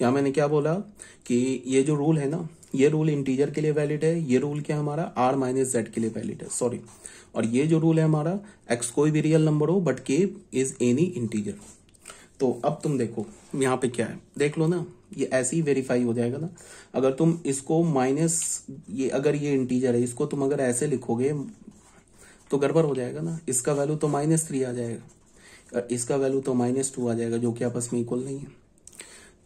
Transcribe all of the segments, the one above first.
यहाँ मैंने क्या बोला कि ये जो रूल है ना ये रूल इंटीजर के लिए वैलिड है ये रूल क्या हमारा आर माइनस जेड के लिए वैलिड है सॉरी और ये जो रूल है हमारा एक्स कोई भी रियल नंबर हो but k is any integer तो अब तुम देखो यहाँ पे क्या है देख लो ना ये ऐसे ही वेरीफाई हो जाएगा ना अगर तुम इसको माइनस ये अगर ये इंटीजर है इसको तुम अगर ऐसे लिखोगे तो गड़बड़ हो जाएगा ना इसका वैल्यू तो माइनस थ्री आ जाएगा इसका वैल्यू तो माइनस टू आ जाएगा जो कि आपस में इक्वल नहीं है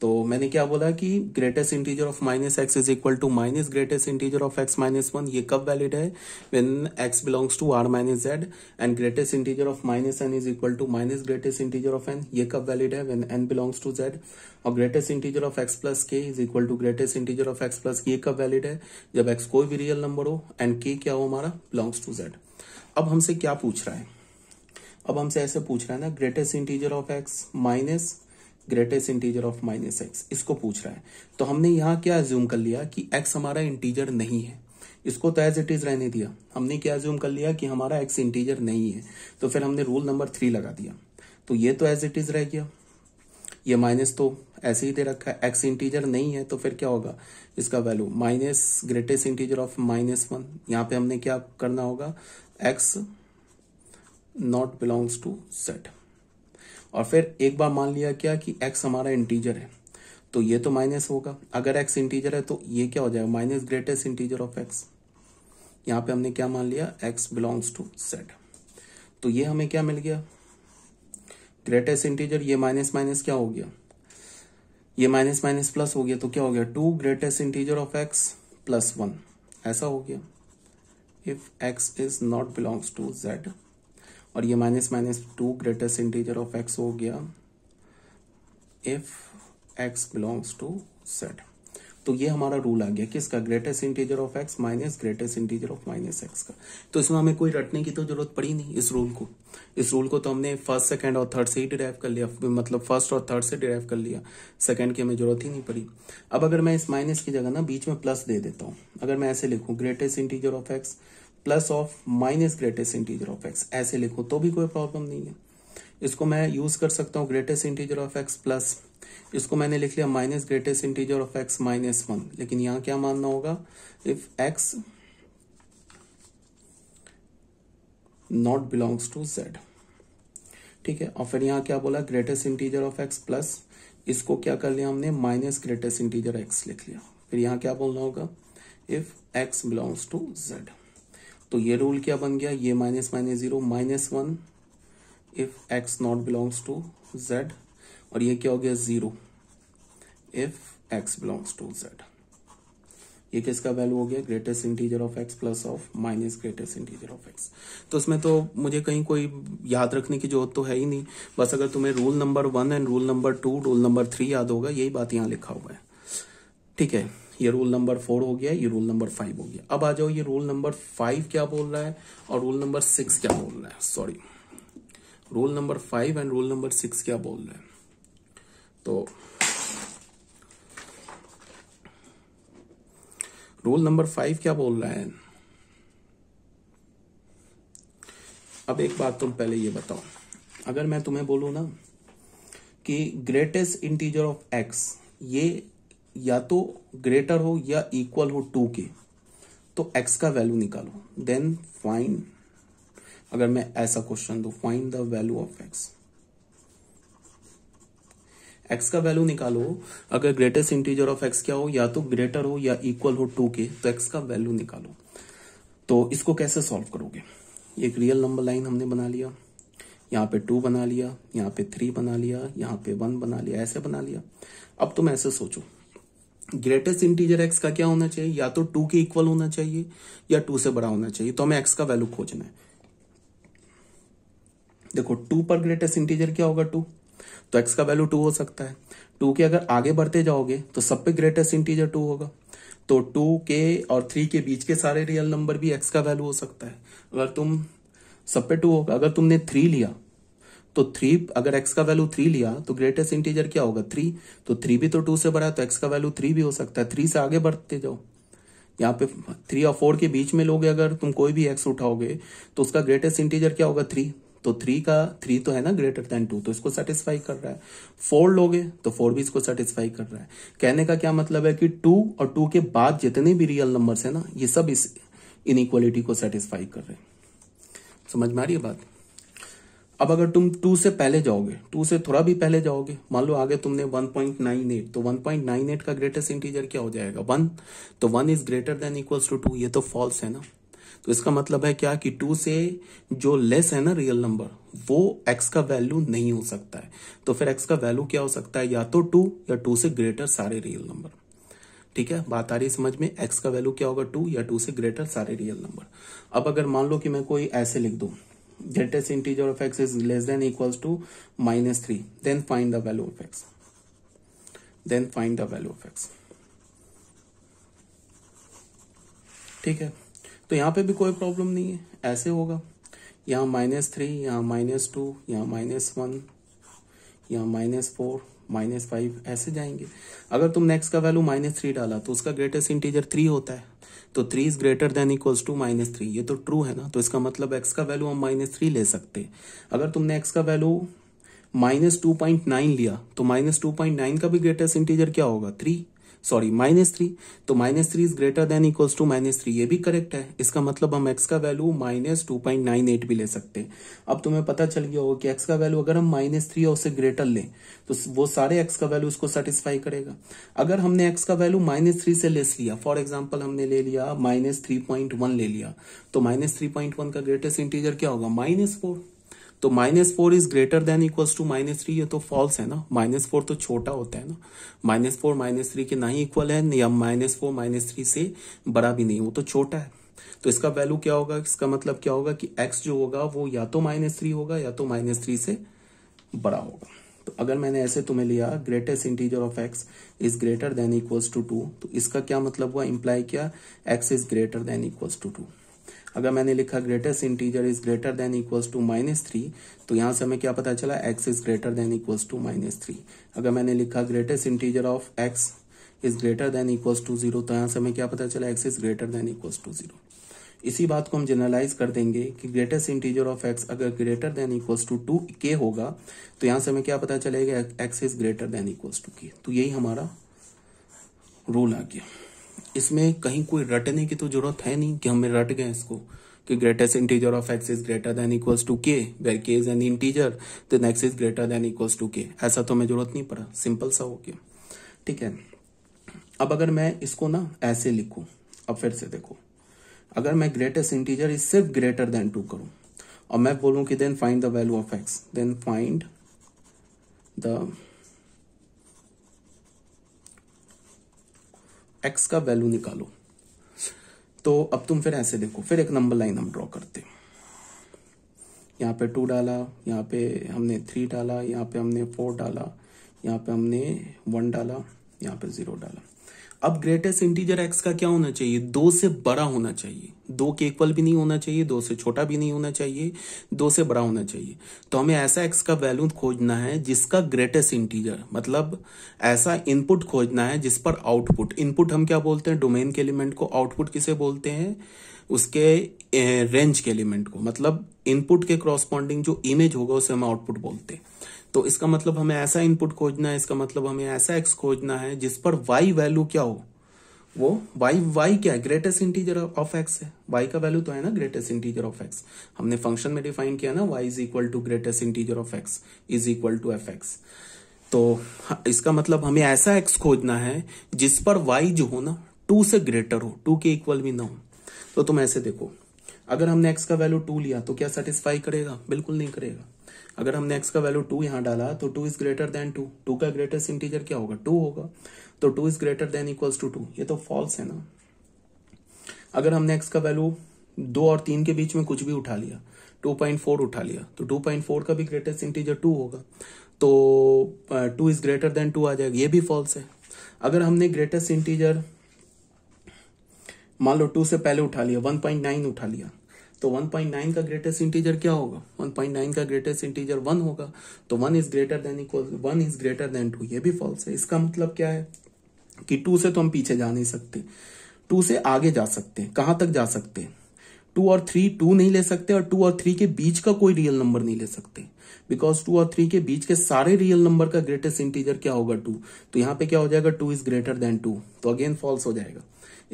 तो मैंने क्या बोला कि greatest integer of minus x is equal to minus greatest integer of x minus one ये कब वैलिड है when x belongs to R minus Z and greatest integer of minus n is equal to minus greatest integer of n ये कब valid है when n belongs to Z और greatest integer of x plus k is equal to greatest integer of x plus ये कब valid है जब x कोई भी रियल नंबर हो एंड के क्या हो हमारा बिलोंग्स टू जेड अब हमसे क्या पूछ रहा है अब हमसे ऐसे पूछ रहा है ना greatest integer of x minus greatest integer of minus x इसको पूछ रहा है तो हमने यहाँ क्या एज्यूम कर लिया कि एक्स हमारा इंटीजर नहीं है इसको तो एज इट इज रहने दिया हमने क्या एज्यूम कर लिया कि हमारा एक्स इंटीजर नहीं है तो फिर हमने रूल नंबर थ्री लगा दिया तो ये तो एज इट इज रह गया ये माइनस तो ऐसे ही दे रखा है एक्स इंटीजर नहीं है तो फिर क्या होगा इसका value minus greatest integer of minus one यहाँ पे हमने क्या करना होगा x not belongs to set और फिर एक बार मान लिया क्या कि एक्स हमारा इंटीजर है तो ये तो माइनस होगा अगर एक्स इंटीजर है तो ये क्या हो जाएगा minus greatest integer of x यहाँ पे हमने क्या मान लिया एक्स बिलोंग्स टू सेट तो ये हमें क्या मिल गया ग्रेटेस्ट इंटीजर ये माइनस माइनस क्या हो गया ये माइनस माइनस प्लस हो गया तो क्या हो गया two greatest integer of x plus one ऐसा हो गया if x is not belongs to Z और ये minus minus two greatest integer of x हो गया if x belongs to set तो ये हमारा रूल आ गया किसका greatest integer of x minus greatest integer of minus x का तो इसमें हमें कोई रटने की तो जरूरत पड़ी नहीं इस रूल को इस रूल को तो हमने फर्स्ट सेकंड और थर्ड से ही डिराइव कर लिया मतलब फर्स्ट और थर्ड से डिराइव कर लिया सेकंड की हमें जरूरत ही नहीं पड़ी अब अगर मैं इस माइनस की जगह ना बीच में प्लस दे देता हूं अगर मैं ऐसे लिखू greatest integer of x plus of minus greatest integer of x ऐसे लिखो तो भी कोई प्रॉब्लम नहीं है इसको मैं यूज कर सकता हूँ greatest integer of x plus इसको मैंने लिख लिया minus greatest integer of x minus one लेकिन यहां क्या मानना होगा if x not belongs to Z ठीक है और फिर यहां क्या बोला greatest integer of x plus इसको क्या कर लिया हमने माइनस ग्रेटेस्ट इंटीजर एक्स लिख लिया फिर यहाँ क्या बोलना होगा if x belongs to Z तो ये रूल क्या बन गया ये minus minus zero minus one if x not belongs to Z और ये क्या हो गया zero if x belongs to Z ये किसका वैल्यू हो गया greatest integer of x plus of minus greatest integer of x तो इसमें तो मुझे कहीं कोई याद रखने की जरूरत तो है ही नहीं बस अगर तुम्हें rule number one and rule number two rule number three याद होगा यही बात यहां लिखा हुआ है ठीक है ये रूल नंबर फोर हो गया ये रूल नंबर फाइव हो गया अब आ जाओ ये रूल नंबर फाइव क्या बोल रहा है और रूल नंबर सिक्स क्या बोल रहा है sorry rule number five and rule number six क्या बोल रहा है तो रूल नंबर फाइव क्या बोल रहा है अब एक बात तुम पहले ये बताओ अगर मैं तुम्हें बोलू ना कि ग्रेटेस्ट इंटीजर ऑफ एक्स ये या तो ग्रेटर हो या इक्वल हो टू के तो एक्स का वैल्यू निकालो देन फाइन अगर मैं ऐसा क्वेश्चन दू find the value of x x का वैल्यू निकालो अगर ग्रेटेस्ट इंटीजर ऑफ एक्स क्या हो या तो ग्रेटर हो या इक्वल हो टू के तो एक्स का वैल्यू निकालो तो इसको कैसे सॉल्व करोगे एक रियल नंबर लाइन हमने बना लिया यहाँ पे टू बना लिया यहाँ पे थ्री बना लिया यहाँ पे वन बना लिया ऐसे बना लिया अब तुम ऐसे सोचो ग्रेटेस्ट इंटीजर एक्स का क्या होना चाहिए या तो टू के इक्वल होना चाहिए या टू से बड़ा होना चाहिए तो हमें एक्स का वैल्यू खोजना है देखो टू पर ग्रेटेस्ट इंटीजर क्या होगा टू तो एक्स का वैल्यू टू हो सकता है टू के अगर आगे बढ़ते जाओगे तो सब पे ग्रेटेस्ट इंटीजर टू होगा तो टू के और थ्री के बीच के सारे रियल नंबर भी एक्स का वैल्यू हो सकता है अगर तुम सब पे टू होगा अगर तुमने थ्री लिया तो थ्री अगर एक्स का वैल्यू थ्री लिया तो ग्रेटेस्ट इंटीजर क्या होगा थ्री तो थ्री भी तो टू से बड़ा है तो एक्स का वैल्यू थ्री भी हो सकता है थ्री से आगे बढ़ते जाओ यहाँ पे थ्री और फोर के बीच में लोगे अगर तुम कोई भी एक्स उठाओगे तो उसका ग्रेटेस्ट इंटीजर क्या होगा थ्री तो थ्री का थ्री तो है ना ग्रेटर देन टू तो इसको सेटिस्फाई कर रहा है फोर लोगे तो फोर भी इसको सेटिस्फाई कर रहा है कहने का क्या मतलब है कि टू और टू के बाद जितने भी रियल नंबर्स है ना ये सब इस इनक्वालिटी को सेटिस्फाई कर रहे हैं समझ में आ रही है बात अब अगर तुम टू से पहले जाओगे टू से थोड़ा भी पहले जाओगे मान लो आगे तुमने 1.98 तो 1.98 का ग्रेटेस्ट इंटीजर क्या हो जाएगा वन तो one is greater than equals to two ये तो फॉल्स है ना तो इसका मतलब है क्या कि टू से जो लेस है ना रियल नंबर वो एक्स का वैल्यू नहीं हो सकता है तो फिर एक्स का वैल्यू क्या हो सकता है या तो टू या टू से ग्रेटर सारे रियल नंबर ठीक है बात आ रही समझ में एक्स का वैल्यू क्या होगा टू या टू से ग्रेटर सारे रियल नंबर अब अगर मान लो कि मैं कोई ऐसे लिख दू greatest integer of x is less than equals to minus 3 then find the value of x then find the value of x ठीक है तो यहाँ पे भी कोई प्रॉब्लम नहीं है ऐसे होगा यहाँ माइनस थ्री यहाँ माइनस टू यहाँ माइनस वन यहाँ माइनस फोर माइनस फाइव ऐसे जाएंगे अगर तुम नेक्स्ट का वैल्यू माइनस थ्री डाला तो उसका ग्रेटेस्ट इंटीजर थ्री होता है तो three is greater than equals to minus three ये तो ट्रू है ना तो इसका मतलब एक्स का वैल्यू हम माइनस थ्री ले सकते अगर तुमने एक्स का value minus two point nine लिया तो माइनस टू पॉइंट नाइन का भी ग्रेटेस्ट इंटीजर क्या होगा थ्री सॉरी माइनस थ्री तो minus three is greater than equals to minus three ये भी करेक्ट है इसका मतलब हम एक्स का value minus two point nine eight भी ले सकते हैं अब तुम्हें पता चल गया होगा कि एक्स का वैल्यू अगर हम माइनस थ्री और उससे ग्रेटर लें तो वो सारे एक्स का वैल्यू उसको सेटिस्फाई करेगा अगर हमने एक्स का वैल्यू माइनस थ्री से लेस लिया फॉर एग्जाम्पल हमने ले लिया माइनस थ्री पॉइंट वन ले लिया तो माइनस थ्री पॉइंट वन का ग्रेटेस्ट इंटीजर क्या होगा माइनस फोर तो minus four is greater than equals to minus three ये तो फॉल्स है ना माइनस फोर तो छोटा होता है ना माइनस फोर माइनस थ्री के ना ही इक्वल है या माइनस फोर माइनस थ्री से बड़ा भी नहीं वो तो छोटा है तो इसका वैल्यू क्या होगा इसका मतलब क्या होगा कि एक्स जो होगा वो या तो माइनस थ्री होगा या तो माइनस थ्री से बड़ा होगा तो अगर मैंने ऐसे तुम्हें लिया greatest integer of x is greater than equals to two तो इसका क्या मतलब हुआ इम्प्लाई किया x is greater than equals to two अगर मैंने लिखा greatest integer is greater than equals to minus three तो यहां से हमें क्या पता चला x is greater than equals to minus three अगर मैंने लिखा greatest integer of x is greater than equals to zero तो यहां से हमें क्या पता चला x is greater than equals to zero इसी बात को हम जनरलाइज कर देंगे कि ग्रेटेस्ट इंटीजर ऑफ एक्स अगर greater than equals to to k होगा तो यहां से हमें क्या पता चलेगा x is greater than equals to k तो यही हमारा रूल आ गया इसमें कहीं कोई रटने की तो जरूरत है नहीं कि हमें रट गए इसको कि greatest integer of x is greater than equals to k where k is an integer then x is greater than equals to k ऐसा तो हमें जरूरत नहीं पड़ा सिंपल सा हो गया ठीक है अब अगर मैं इसको ना ऐसे लिखूं अब फिर से देखो अगर मैं ग्रेटेस्ट इंटीजर इज सिर्फ ग्रेटर देन टू करूं और मैं बोलूं कि then find the value of x then find the x का वैल्यू निकालो तो अब तुम फिर ऐसे देखो फिर एक नंबर लाइन हम ड्रॉ करते यहां यहाँ पे टू डाला यहाँ पे हमने थ्री डाला यहाँ पे हमने फोर डाला यहाँ पे हमने वन डाला यहाँ पे जीरो डाला अब ग्रेटेस्ट इंटीजर एक्स का क्या होना चाहिए दो से बड़ा होना चाहिए दो के इक्वल भी नहीं होना चाहिए दो से छोटा भी नहीं होना चाहिए दो से बड़ा होना चाहिए तो हमें ऐसा एक्स का वैल्यू खोजना है जिसका ग्रेटेस्ट इंटीजर मतलब ऐसा इनपुट खोजना है जिस पर आउटपुट इनपुट हम क्या बोलते हैं डोमेन के एलिमेंट को आउटपुट किसे बोलते हैं उसके रेंज के एलिमेंट को मतलब इनपुट के क्रॉस्पॉन्डिंग जो इमेज होगा उसे हम आउटपुट बोलते हैं तो इसका मतलब हमें ऐसा इनपुट खोजना है इसका मतलब हमें ऐसा एक्स खोजना है जिस पर वाई वैल्यू क्या हो वो वाई वाई क्या है ग्रेटेस्ट इंटीजर ऑफ एक्स है वाई का वैल्यू तो है ना ग्रेटेस्ट इंटीजर ऑफ एक्स हमने फंक्शन में डिफाइन किया ना y is equal to greatest integer of x is equal to f x तो इसका मतलब हमें ऐसा एक्स खोजना है जिस पर वाई जो हो ना टू से ग्रेटर हो टू के इक्वल भी ना हो तो तुम ऐसे देखो अगर हमने एक्स का वैल्यू टू लिया तो क्या सेटिस्फाई करेगा बिल्कुल नहीं करेगा अगर हमने एक्स का वैल्यू टू यहाँ डाला तो two is greater than two two का ग्रेटेस्ट इंटीजर क्या होगा टू होगा तो two is greater than equals to two ये तो फॉल्स है ना अगर हमने एक्स का वैल्यू दो और तीन के बीच में कुछ भी उठा लिया 2.4 उठा लिया तो 2.4 का भी ग्रेटेस्ट इंटीजर 2 होगा तो two is greater than two आ जाएगा ये भी फॉल्स है अगर हमने ग्रेटेस्ट इंटीजर मान लो टू से पहले उठा लिया 1.9 उठा लिया तो 1.9 का ग्रेटेस्ट इंटीजर क्या होगा 1.9 का ग्रेटेस्ट इंटीजर वन होगा तो one is greater than equal one is greater than two ये भी फॉल्स है इसका मतलब क्या है कि टू से तो हम पीछे जा नहीं सकते टू से आगे जा सकते हैं कहां तक जा सकते हैं टू और थ्री टू नहीं ले सकते और टू और थ्री के बीच का कोई रियल नंबर नहीं ले सकते बिकॉज टू और थ्री के बीच के सारे रियल नंबर का ग्रेटेस्ट इंटीजर क्या होगा टू तो यहाँ पे क्या हो जाएगा two is greater than two तो अगेन फॉल्स हो जाएगा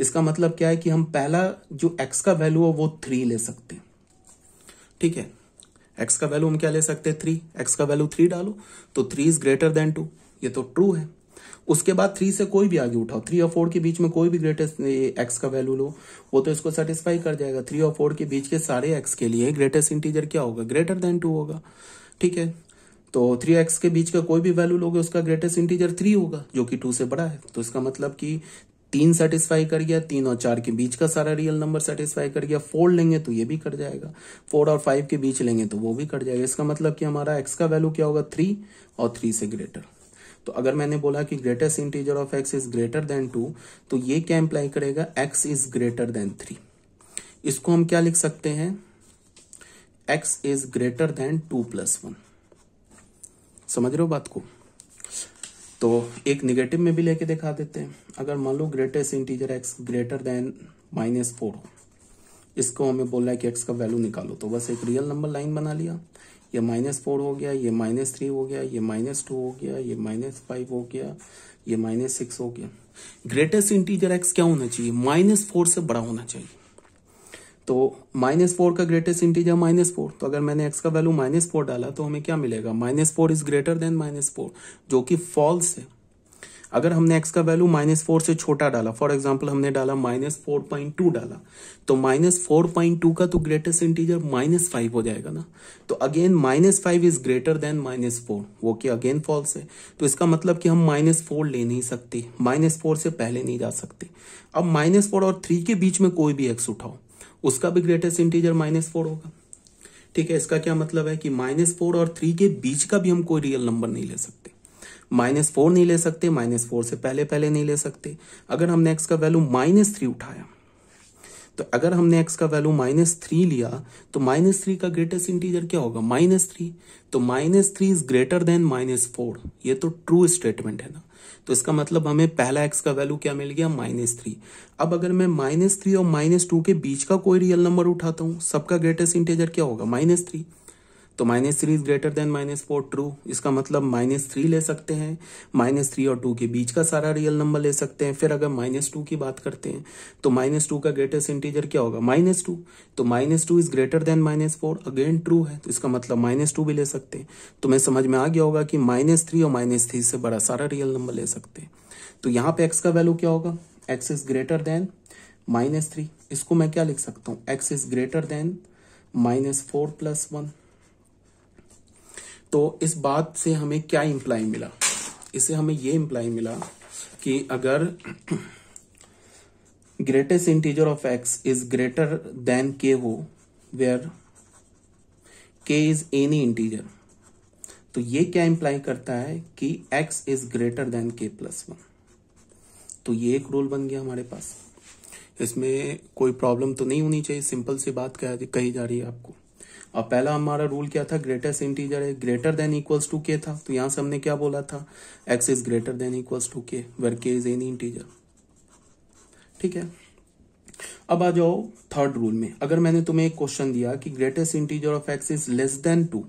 इसका मतलब क्या है कि हम पहला जो एक्स का वैल्यू है वो थ्री ले सकते ठीक है एक्स का वैल्यू हम क्या ले सकते हैं थ्री एक्स का वैल्यू थ्री डालो तो three is greater than two ये तो ट्रू है उसके बाद थ्री से कोई भी आगे उठाओ थ्री और फोर के बीच में कोई भी ग्रेटेस्ट एक्स का वैल्यू लो वो तो इसको सेटिस्फाई कर जाएगा थ्री और फोर के बीच के सारे एक्स के लिए ग्रेटेस्ट इंटीजर क्या होगा ग्रेटर देन टू होगा ठीक है तो थ्री एक्स के बीच का कोई भी वैल्यू लोगे उसका ग्रेटेस्ट इंटीजर थ्री होगा जो कि टू से बड़ा है तो इसका मतलब कि तीन सेटिस्फाई कर गया तीन और चार के बीच का सारा रियल नंबर सेटिस्फाई कर गया फोर लेंगे तो ये भी कर जाएगा फोर और फाइव के बीच लेंगे तो वो भी कर जाएगा इसका मतलब कि हमारा एक्स का वैल्यू क्या होगा थ्री और थ्री से ग्रेटर तो अगर मैंने बोला कि greatest integer of x is greater than two तो ये क्या इंप्लाई करेगा x is greater than three इसको हम क्या लिख सकते हैं x is greater than two plus one समझ रहे हो बात को तो एक निगेटिव में भी लेके दिखा देते हैं अगर मान लो greatest integer x greater than minus four इसको हमें बोलना है कि एक्स का वैल्यू निकालो तो बस एक रियल नंबर लाइन बना लिया ये माइनस फोर हो गया ये माइनस थ्री हो गया ये माइनस टू हो गया ये माइनस फाइव हो गया ये माइनस सिक्स हो गया ग्रेटेस्ट इंटीजर एक्स क्या होना चाहिए माइनस फोर से बड़ा होना चाहिए तो माइनस फोर का ग्रेटेस्ट इंटीजर माइनस फोर तो अगर मैंने एक्स का वैल्यू माइनस फोर डाला तो हमें क्या मिलेगा minus four is greater than minus four जो कि फॉल्स है अगर हमने एक्स का वैल्यू माइनस फोर से छोटा डाला फॉर एग्जाम्पल हमने डाला माइनस फोर पॉइंट टू डाला तो माइनस फोर पॉइंट टू का तो ग्रेटेस्ट इंटीजर माइनस फाइव हो जाएगा ना तो again minus five is greater than minus four वो कि अगेन फॉल्स है तो इसका मतलब कि हम माइनस फोर ले नहीं सकते माइनस फोर से पहले नहीं जा सकते अब माइनस फोर और थ्री के बीच में कोई भी एक्स उठाओ उसका भी ग्रेटेस्ट इंटीजर माइनस फोर होगा ठीक है इसका क्या मतलब है कि माइनस फोर और थ्री के बीच का भी हम कोई रियल नंबर नहीं ले सकते माइनस फोर नहीं ले सकते माइनस फोर से पहले पहले नहीं ले सकते अगर हमने एक्स का वैल्यू माइनस थ्री उठाया तो अगर हमने एक्स का वैल्यू माइनस थ्री लिया तो माइनस थ्री का ग्रेटेस्ट इंटीजर क्या होगा माइनस थ्री तो minus three is greater than minus four ये तो ट्रू स्टेटमेंट है ना तो इसका मतलब हमें पहला एक्स का वैल्यू क्या मिल गया माइनस थ्री अब अगर मैं माइनस थ्री और माइनस टू के बीच का कोई रियल नंबर उठाता हूं सबका ग्रेटेस्ट इंटीजर क्या होगा माइनस थ्री तो minus three is greater than minus four true इसका मतलब माइनस थ्री ले सकते हैं माइनस थ्री और टू के बीच का सारा रियल नंबर ले सकते हैं फिर अगर माइनस टू की बात करते हैं तो माइनस टू का ग्रेटेस्ट इंटीजर क्या होगा माइनस टू तो minus two is greater than minus four again true है तो इसका मतलब माइनस टू भी ले सकते हैं तो मैं समझ में आ गया होगा कि माइनस थ्री और माइनस थ्री से बड़ा सारा रियल नंबर ले सकते हैं तो यहाँ पे एक्स का वैल्यू क्या होगा x is greater than minus three इसको मैं क्या लिख सकता हूँ x is greater than minus four plus one तो इस बात से हमें क्या इम्प्लाई मिला इससे हमें ये इम्प्लाई मिला कि अगर greatest integer of x is greater than k हो वेयर के इज एनी इंटीजर तो ये क्या इंप्लाई करता है कि x is greater than k plus one तो ये एक रूल बन गया हमारे पास इसमें कोई प्रॉब्लम तो नहीं होनी चाहिए सिंपल सी बात कही जा रही है आपको और पहला हमारा रूल क्या था ग्रेटेस्ट इंटीजर है greater than equals to k था तो यहां से हमने क्या बोला था x is greater than equals to k where k is any integer ठीक है अब आ जाओ थर्ड रूल में अगर मैंने तुम्हें एक क्वेश्चन दिया कि greatest integer of x is less than two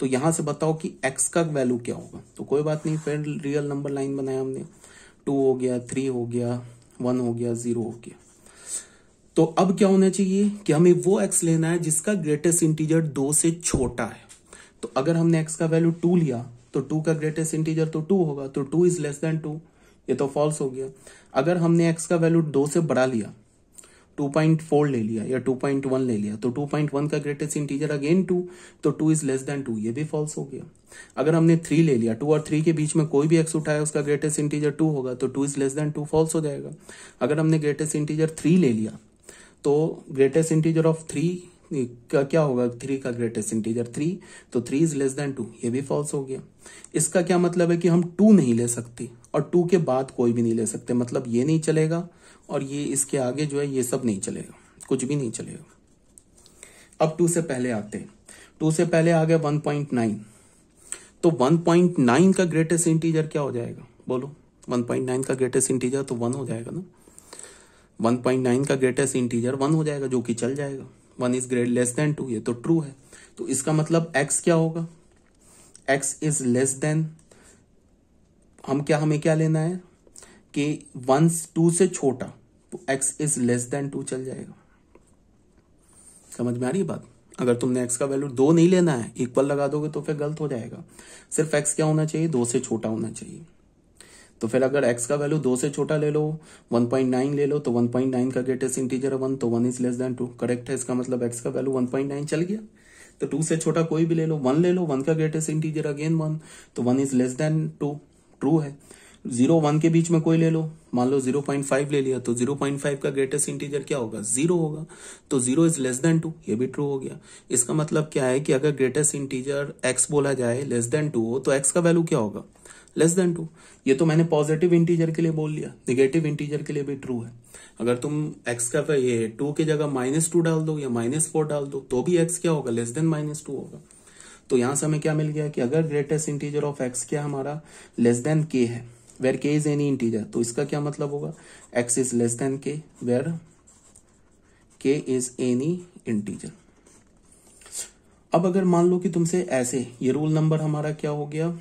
तो यहां से बताओ कि एक्स का वैल्यू क्या होगा तो कोई बात नहीं फिर रियल नंबर लाइन बनाया हमने टू हो गया थ्री हो गया वन हो गया जीरो हो गया तो अब क्या होना चाहिए कि हमें वो एक्स लेना है जिसका ग्रेटेस्ट इंटीजर दो से छोटा है तो अगर हमने एक्स का वैल्यू टू लिया तो टू का ग्रेटेस्ट इंटीजर तो टू होगा तो two is less than two ये तो फॉल्स हो गया अगर हमने एक्स का वैल्यू दो से बढ़ा लिया 2.4 ले लिया या 2.1 ले लिया तो 2.1 का ग्रेटेस्ट इंटीजर अगेन 2 तो 2 इज लेस देन 2 ये भी फॉल्स हो गया अगर हमने 3 ले लिया 2 और 3 के बीच में कोई भी एक्स उठाया उसका ग्रेटेस्ट इंटीजर 2 होगा तो 2 इज लेस देन 2 फॉल्स हो जाएगा अगर हमने ग्रेटेस्ट इंटीजर 3 ले लिया तो ग्रेटेस्ट इंटीजर ऑफ थ्री का क्या होगा थ्री का ग्रेटेस्ट इंटीजर थ्री तो three is less than two ये भी फॉल्स हो गया इसका क्या मतलब है कि हम टू नहीं ले सकते और टू के बाद कोई भी नहीं ले सकते मतलब ये नहीं चलेगा और ये इसके आगे जो है ये सब नहीं चलेगा कुछ भी नहीं चलेगा अब टू से पहले आते हैं टू से पहले आ गया वन पॉइंट नाइन तो वन पॉइंट नाइन का ग्रेटेस्ट इंटीजर क्या हो जाएगा बोलो वन पॉइंट नाइन का ग्रेटेस्ट इंटीजर तो वन हो जाएगा ना 1.9 का ग्रेटेस्ट इंटीजर वन हो जाएगा जो कि चल जाएगा one is great less than two ये तो ट्रू है तो इसका मतलब एक्स क्या होगा एक्स इज लेस देन हम क्या हमें क्या लेना है कि वन टू से छोटा तो x is less than two चल जाएगा समझ में आ रही है बात अगर तुमने एक्स का वैल्यू दो नहीं लेना है इक्वल लगा दोगे तो फिर गलत हो जाएगा सिर्फ एक्स क्या होना चाहिए दो से छोटा होना चाहिए तो फिर अगर x का वैल्यू दो से छोटा ले लो 1.9 ले लो तो 1.9 का ग्रेटेस्ट इंटीजर है वन तो one is less than two correct है इसका मतलब x का वैल्यू 1.9 चल गया तो टू से छोटा कोई भी ले लो वन ले लो वन का ग्रेटेस्ट इंटीजर अगेन वन तो one is less than two true है जीरो वन के बीच में कोई ले लो मान लो जीरो पॉइंट फाइव ले लिया तो जीरो पॉइंट फाइव का ग्रेटेस्ट इंटीजर क्या होगा जीरो होगा तो zero is less than two ये भी ट्रू हो गया इसका मतलब क्या है कि अगर ग्रेटेस्ट इंटीजर एक्स बोला जाए लेस देन टू हो तो एक्स का वैल्यू क्या होगा लेस देन टू ये तो मैंने पॉजिटिव इंटीजर के लिए बोल लिया निगेटिव इंटीजर के लिए भी ट्रू है अगर तुम एक्स का ये टू की जगह माइनस टू डाल दो या माइनस फोर डाल दो तो भी एक्स क्या होगा लेस देन माइनस टू होगा तो यहां से हमें क्या मिल गया कि अगर ग्रेटेस्ट इंटीजर ऑफ एक्स क्या हमारा लेस देन के है where k is any integer तो इसका क्या मतलब होगा x is less than k where k is any integer अब अगर मान लो कि तुमसे ऐसे ये रूल नंबर हमारा क्या हो गया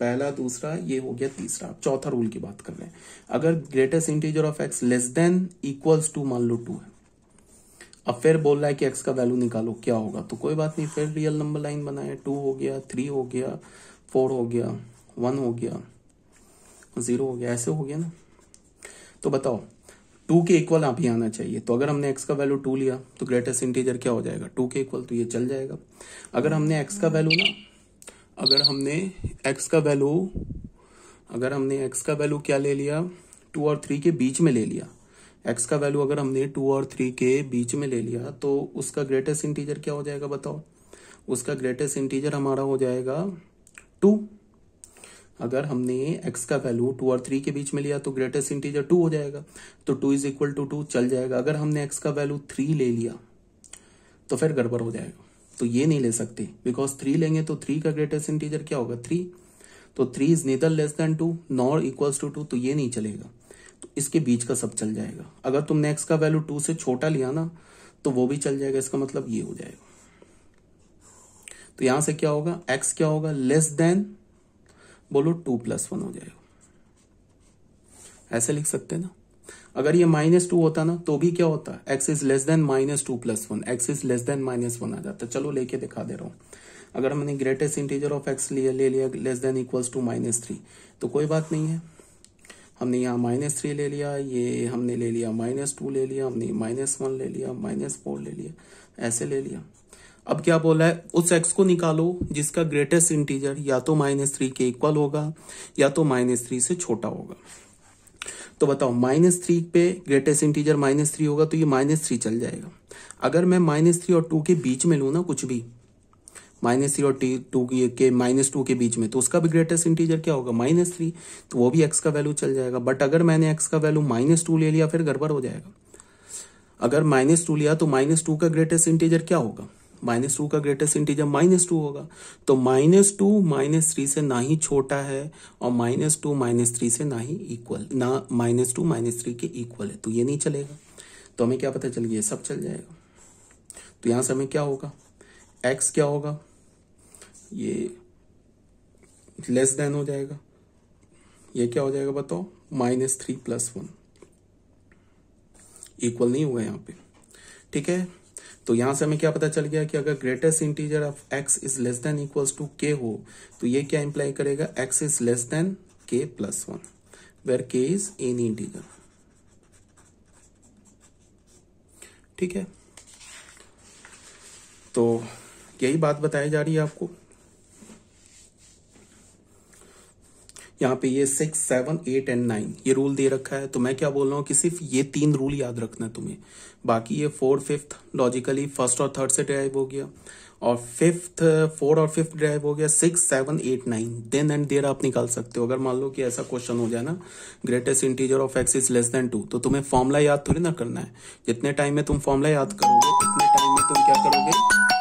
पहला दूसरा ये हो गया तीसरा चौथा रूल की बात कर रहे हैं अगर greatest integer of x less than equals to मान लो टू है अब फिर बोल रहा है कि एक्स का वैल्यू निकालो क्या होगा तो कोई बात नहीं फिर रियल नंबर लाइन बनाए टू हो गया थ्री हो गया फोर हो गया वन हो गया जीरो हो गया ऐसे हो गया ना तो बताओ टू के इक्वल आप ही आना चाहिए तो अगर हमने एक्स का वैल्यू टू लिया तो ग्रेटेस्ट इंटीजर क्या हो जाएगा टू के इक्वल तो ये चल जाएगा अगर हमने एक्स का वैल्यू ना अगर हमने x का वैल्यू अगर हमने x का वैल्यू क्या ले लिया टू और थ्री के बीच में ले लिया x का वैल्यू अगर हमने टू और थ्री के बीच में ले लिया तो उसका ग्रेटेस्ट इंटीजर क्या हो जाएगा बताओ उसका ग्रेटेस्ट इंटीजर हमारा हो जाएगा टू अगर हमने x का वैल्यू टू और थ्री के बीच में लिया तो ग्रेटेस्ट इंटीजर टू हो जाएगा तो two is equal to two चल जाएगा अगर हमने x का वैल्यू थ्री ले लिया तो फिर गड़बड़ हो जाएगा तो ये नहीं ले सकते बिकॉज थ्री लेंगे तो थ्री का ग्रेटेस्ट इंटीजर क्या होगा थ्री तो three is neither less than two nor equals to two तो ये नहीं चलेगा तो इसके बीच का सब चल जाएगा अगर तुम नेक्स्ट का वैल्यू टू से छोटा लिया ना तो वो भी चल जाएगा इसका मतलब ये हो जाएगा तो यहां से क्या होगा एक्स क्या होगा लेस देन बोलो टू प्लस वन हो जाएगा ऐसे लिख सकते ना अगर ये माइनस टू होता ना तो भी क्या होता x is less than minus two plus one x is less than minus one आ जाता चलो लेके दिखा दे रहा हूं अगर हमने ग्रेटेस्ट इंटीजर ऑफ एक्स लिया ले लिया less than equals to minus three तो कोई बात नहीं है हमने यहाँ माइनस थ्री ले लिया ये हमने ले लिया माइनस टू ले लिया हमने माइनस वन ले लिया माइनस फोर ले लिया ऐसे ले लिया अब क्या बोला है उस एक्स को निकालो जिसका ग्रेटेस्ट इंटीजर या तो माइनस थ्री के इक्वल होगा या तो माइनस थ्री से छोटा होगा तो बताओ माइनस थ्री पे ग्रेटेस्ट इंटीजर माइनस थ्री होगा तो ये माइनस थ्री चल जाएगा अगर मैं माइनस थ्री और टू के बीच में लू ना कुछ भी माइनस थ्री और टी टू के माइनस टू के बीच में तो उसका भी ग्रेटेस्ट इंटीजर क्या होगा माइनस थ्री तो वो भी एक्स का वैल्यू चल जाएगा बट अगर मैंने एक्स का वैल्यू माइनस टू ले लिया फिर गड़बड़ हो जाएगा अगर माइनस टू लिया तो माइनस टू का ग्रेटेस्ट इंटीजर क्या होगा माइनस टू का ग्रेटेस्ट इंटीजर माइनस टू होगा तो माइनस टू माइनस थ्री से ना ही छोटा है और माइनस टू माइनस थ्री से ना ही इक्वल ना माइनस टू माइनस थ्री के इक्वल है तो ये नहीं चलेगा तो हमें क्या पता चल गया सब चल जाएगा तो यहां से हमें क्या होगा एक्स क्या होगा ये लेस देन हो जाएगा ये क्या हो जाएगा बताओ minus three plus one equal नहीं हुआ यहां पे ठीक है तो यहां से हमें क्या पता चल गया कि अगर greatest integer of x is less than equals to k हो तो ये क्या इंप्लाई करेगा x is less than k plus one where k is an integer ठीक है तो यही बात बताई जा रही है आपको यहाँ पे ये six seven eight and nine ये रूल दे रखा है तो मैं क्या बोल रहा हूँ कि सिर्फ ये तीन रूल याद रखना है तुम्हें बाकी ये फोर फिफ्थ लॉजिकली फर्स्ट और थर्ड से ड्राइव हो गया और फिफ्थ फोर और फिफ्थ ड्राइव हो गया six seven eight nine then and there आप निकाल सकते हो अगर मान लो कि ऐसा क्वेश्चन हो जाए ना greatest integer of x is less than two तो तुम्हें फॉर्मूला याद थोड़ी ना करना है जितने टाइम में तुम फॉर्मूला याद करोगे उतने टाइम में तुम क्या करोगे